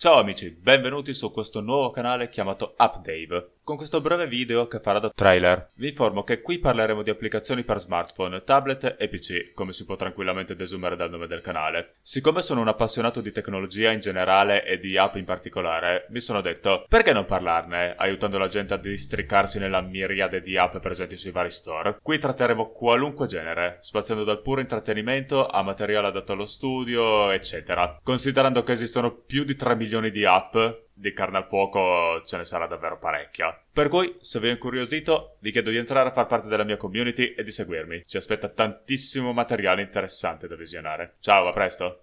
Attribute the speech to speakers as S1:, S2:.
S1: Ciao amici, benvenuti su questo nuovo canale chiamato UpDave. Con questo breve video che farà da trailer, vi informo che qui parleremo di applicazioni per smartphone, tablet e PC, come si può tranquillamente desumere dal nome del canale. Siccome sono un appassionato di tecnologia in generale e di app in particolare, mi sono detto perché non parlarne, aiutando la gente a districarsi nella miriade di app presenti sui vari store. Qui tratteremo qualunque genere, spaziando dal puro intrattenimento a materiale adatto allo studio, eccetera. Considerando che esistono più di 3 milioni di app, di carne al fuoco ce ne sarà davvero parecchia. Per cui, se vi è incuriosito, vi chiedo di entrare a far parte della mia community e di seguirmi. Ci aspetta tantissimo materiale interessante da visionare. Ciao, a presto!